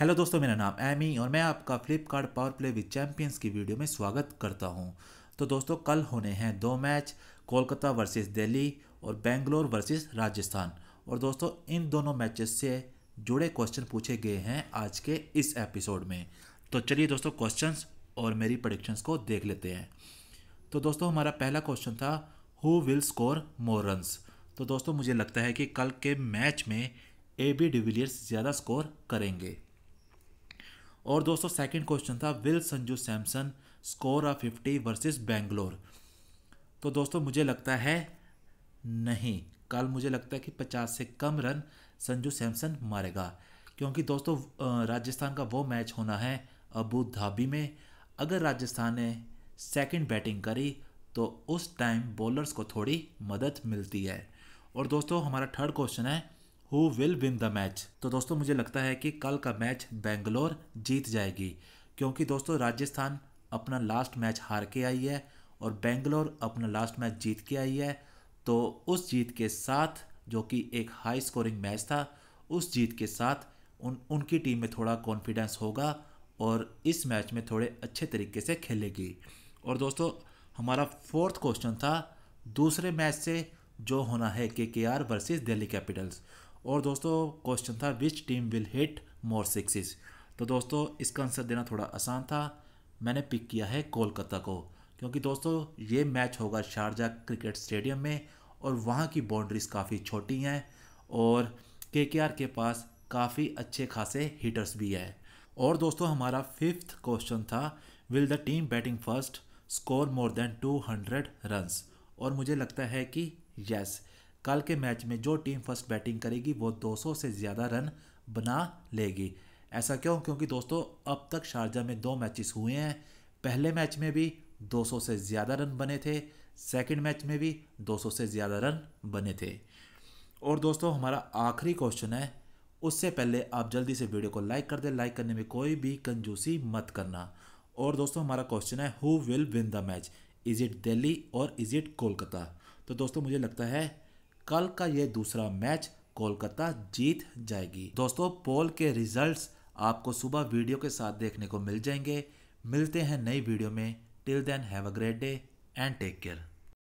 hello दोस्तों मेरा नाम एमी और मैं आपका Flipkart power play with champions की वीडियो में स्वागत करता हूं तो दोस्तों कल होने हैं दो मैच कोलकाता वर्सेस दिल्ली और बेंगलोर वर्सेस राजस्थान और दोस्तों इन दोनों मैचेस से जुड़े क्वेश्चन पूछे गए हैं आज के इस एपिसोड में तो चलिए दोस्तों क्वेश्चन और मेरी प्रडिक्शंस को देख लेते हैं तो दोस्तों हमारा पहला क्वेश्चन था who will score more runs तो दोस्तों मुझे लगता है कि कल के मैच में ए बी डिविलियर्स ज़्यादा स्कोर करेंगे और दोस्तों सेकंड क्वेश्चन था will Sanju Samson score of fifty versus Bangalore तो दोस्तों मुझे लगता है नहीं कल मुझे लगता है कि पचास से कम रन संजू सैमसन मारेगा क्योंकि दोस्तों राजस्थान का वो मैच होना है अबू धाबी में अगर राजस्थान ने सेकंड बैटिंग करी तो उस टाइम बॉलर्स को थोड़ी मदद मिलती है और दोस्तों हमारा थर्ड क्वेश्चन है who will win the match तो दोस्तों मुझे लगता है कि कल का मैच बेंगलोर जीत जाएगी क्योंकि दोस्तों राजस्थान अपना लास्ट मैच हार के आई है और बेंगलोर अपना लास्ट मैच जीत के आई है तो उस जीत के साथ जो कि एक हाई स्कोरिंग मैच था उस जीत के साथ उन उनकी टीम में थोड़ा कॉन्फिडेंस होगा और इस मैच में थोड़े अच्छे तरीके से खेलेगी और दोस्तों हमारा फोर्थ क्वेश्चन था दूसरे मैच से जो होना है के के आर वर्सेज दिल्ली कैपिटल्स और दोस्तों क्वेश्चन था which team will hit more sixes तो दोस्तों इसका आंसर देना थोड़ा आसान था मैंने पिक किया है कोलकाता को क्योंकि दोस्तों ये मैच होगा शारजा क्रिकेट स्टेडियम में और वहाँ की बाउंड्रीज काफ़ी छोटी हैं और के के पास काफ़ी अच्छे खासे हिटर्स भी हैं और दोस्तों हमारा फिफ्थ क्वेश्चन था will the team batting first score more than two hundred runs और मुझे लगता है कि यस कल के मैच में जो टीम फर्स्ट बैटिंग करेगी वो 200 से ज़्यादा रन बना लेगी ऐसा क्यों क्योंकि दोस्तों अब तक शारजा में दो मैचेस हुए हैं पहले मैच में भी 200 से ज़्यादा रन बने थे सेकंड मैच में भी 200 से ज़्यादा रन बने थे और दोस्तों हमारा आखिरी क्वेश्चन है उससे पहले आप जल्दी से वीडियो को लाइक कर दें लाइक करने में कोई भी कंजूसी मत करना और दोस्तों हमारा क्वेश्चन है who will win the match is it Delhi और इज़ इट कोलकाता तो दोस्तों मुझे लगता है कल का यह दूसरा मैच कोलकाता जीत जाएगी दोस्तों पोल के रिजल्ट्स आपको सुबह वीडियो के साथ देखने को मिल जाएंगे मिलते हैं नई वीडियो में till then have a great day and take care